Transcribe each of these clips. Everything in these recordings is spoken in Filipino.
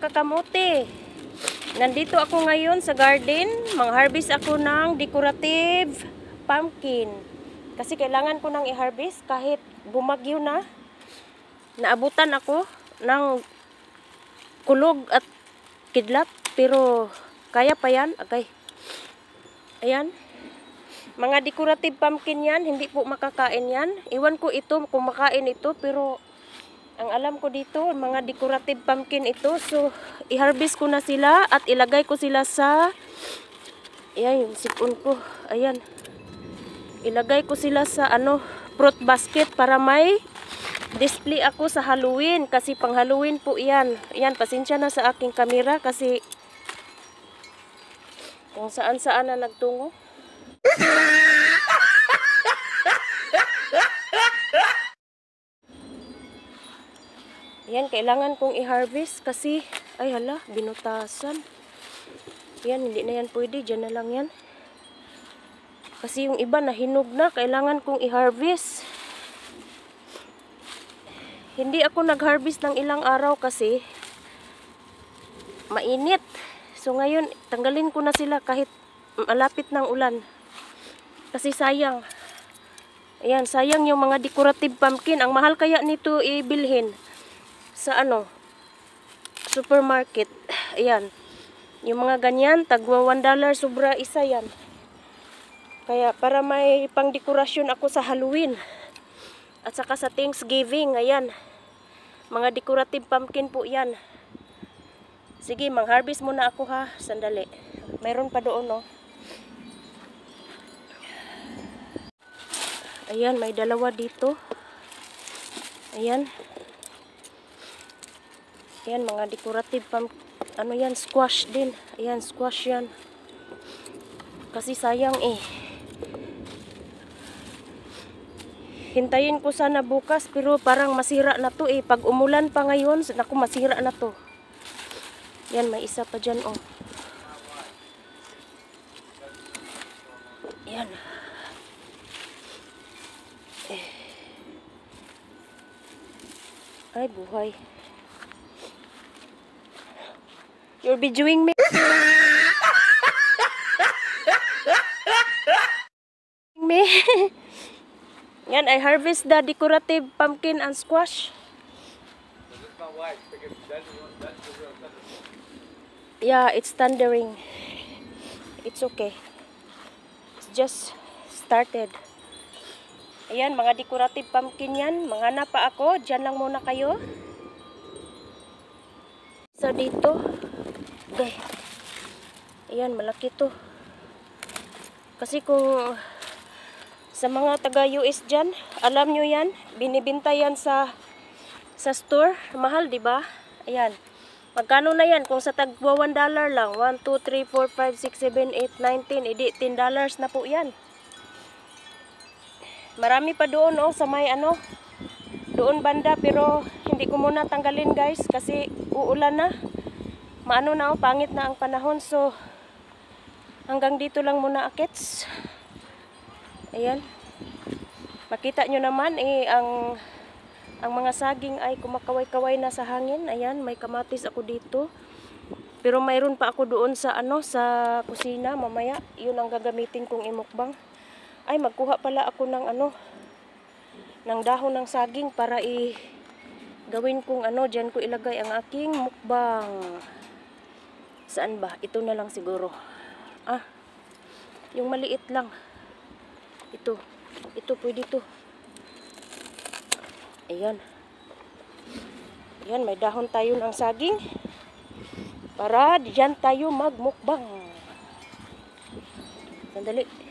kakamote. Nandito ako ngayon sa garden. Mang-harvest ako ng decorative pumpkin. Kasi kailangan ko nang i-harvest kahit bumagyo na. Naabutan ako ng kulog at kidlat. Pero kaya pa yan. Okay. Ayan. Mga decorative pumpkin yan. Hindi po makakain yan. Iwan ko ito kung makain ito. Pero ang alam ko dito, mga decorative pumpkin ito. So, i-harvest ko na sila at ilagay ko sila sa... Ayan, sipon ko. Ayan. Ilagay ko sila sa ano, fruit basket para may display ako sa Halloween. Kasi pang Halloween po yan. Ayan, pasensya na sa aking kamera kasi kung saan-saan na nagtungo. Yan, kailangan kong i-harvest kasi, ay hala, binutasan. Yan, hindi na yan pwede. Diyan na lang yan. Kasi yung iba na hinog na, kailangan kong i-harvest. Hindi ako nag-harvest ng ilang araw kasi mainit. So ngayon, tanggalin ko na sila kahit malapit ng ulan. Kasi sayang. Ayan, sayang yung mga decorative pumpkin. Ang mahal kaya nito ibilhin sa ano, supermarket. Ayan. Yung mga ganyan, tagwa 1 dollar, sobra isa yan. Kaya para may pang dekorasyon ako sa Halloween. At saka sa Thanksgiving, ayan. Mga decorative pumpkin po yan. Sige, mang-harvest muna ako ha. Sandali. Mayroon pa doon, no? Ayan, may dalawa dito. Ayan. Ayan, mga decorative pam, ano yan, squash din. Ayan, squash yan. Kasi sayang eh. Hintayin ko sana bukas pero parang masira na to eh. Pag umulan pa ngayon, naku masira na to. Yan, may isa pa dyan oh. Yan. Eh. Ay, buhay. You'll be doing me. me. Yan, I harvest the decorative pumpkin and squash. Yeah, it's thundering. It's okay. It's just started. Ayan, mga decorative pumpkin yan. Mga na pa ako. Diyan lang muna kayo. so, dito. Day. Ayan, malaki to. Kasi kung sa mga taga-US dyan, alam nyo yan, binibinta yan sa, sa store. Mahal, di ba? Ayan. Magkano na yan? Kung sa tagwa 1 dollar lang, 1, 2, 3, 4, 5, 6, 7, 8, 19, edi 10 dollars na po yan. Marami pa doon, oh, sa may ano, doon banda, pero hindi ko muna tanggalin guys, kasi uulan na maano na pangit na ang panahon. So, hanggang dito lang muna akits. Ayan. Makita nyo naman, eh, ang, ang mga saging ay kumakaway-kaway na sa hangin. Ayan, may kamatis ako dito. Pero mayroon pa ako doon sa ano sa kusina mamaya. 'Yun ang gagamitin kong imukbang. Ay magkuha pala ako ng ano ng dahon ng saging para i gawin kong ano diyan ko ilagay ang aking mukbang. Saan ba? Ito na lang siguro. Ah, yung maliit lang. Ito. Ito, pwede to. Ayan. Ayan, may dahon tayo ng saging. Para diyan tayo magmukbang. Sandali. Sandali.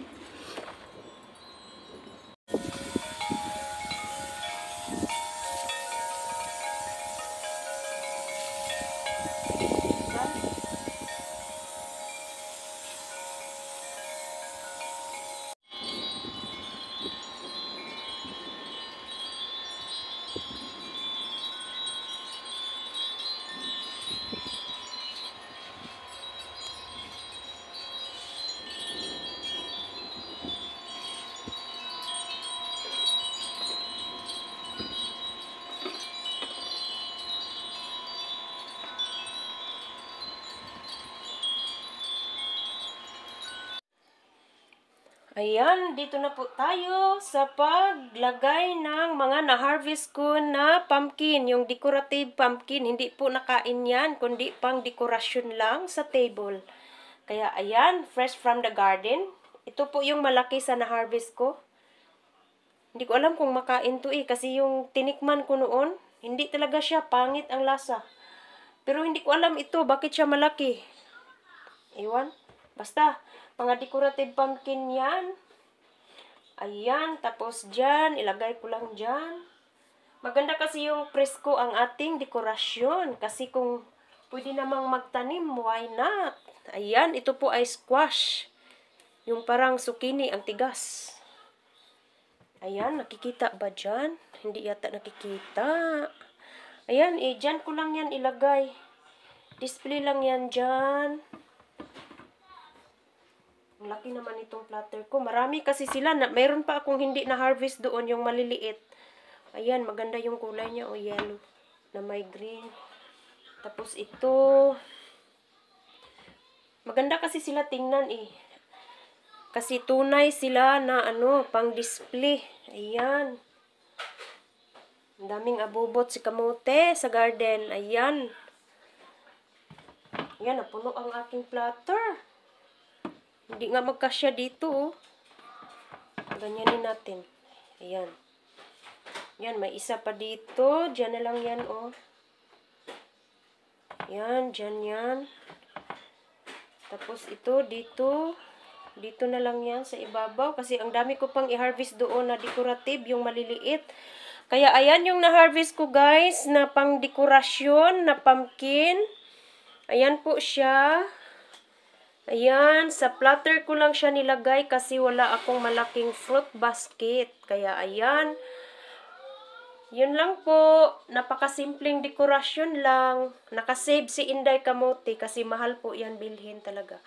Ayan, dito na po tayo sa paglagay ng mga na-harvest ko na pumpkin, yung decorative pumpkin. Hindi po nakain yan, kundi pang dekorasyon lang sa table. Kaya ayan, fresh from the garden. Ito po yung malaki sa na-harvest ko. Hindi ko alam kung makain to eh, kasi yung tinikman ko noon, hindi talaga siya pangit ang lasa. Pero hindi ko alam ito, bakit siya malaki. Iwan. Basta, mga decorative pumpkin yan. Ayan, tapos dyan, ilagay ko lang dyan. Maganda kasi yung presko ang ating dekorasyon. Kasi kung pwede namang magtanim, why not? Ayan, ito po ay squash. Yung parang sukini, ang tigas. Ayan, nakikita ba dyan? Hindi yata nakikita. Ayan, eh, dyan ko lang yan ilagay. Display lang yan dyan. Ang laki naman itong platter ko. Marami kasi sila. Na, mayroon pa akong hindi na-harvest doon yung maliliit. Ayan, maganda yung kulay niya o oh, yellow na may green. Tapos ito, maganda kasi sila tingnan eh. Kasi tunay sila na ano, pang display. Ayan. daming abubot si kamote sa garden. Ayan. Ayan, napuno ang aking platter. Hindi nga magkasya dito, oh. Ganyanin natin. Ayan. Yan, may isa pa dito. Diyan na lang yan, oh. Yan, dyan yan. Tapos ito, dito. Dito na lang yan sa ibabaw. Kasi ang dami ko pang i-harvest doon na decorative, yung maliliit. Kaya ayan yung na-harvest ko, guys, na pang dekorasyon, na pumpkin. Ayan po siya. Ayan, sa platter ko lang siya nilagay kasi wala akong malaking fruit basket. Kaya ayan, yun lang po. Napakasimpleng dekorasyon lang. Nakasave si Inday Kamote kasi mahal po yan bilhin talaga.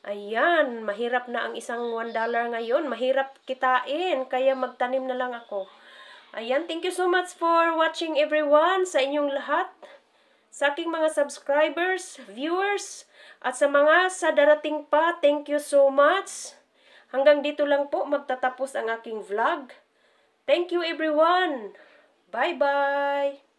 Ayan, mahirap na ang isang dollar ngayon. Mahirap kitain, kaya magtanim na lang ako. Ayan, thank you so much for watching everyone, sa inyong lahat. Sa aking mga subscribers, viewers, viewers, at sa mga sa darating pa, thank you so much. Hanggang dito lang po magtatapos ang aking vlog. Thank you everyone. Bye-bye.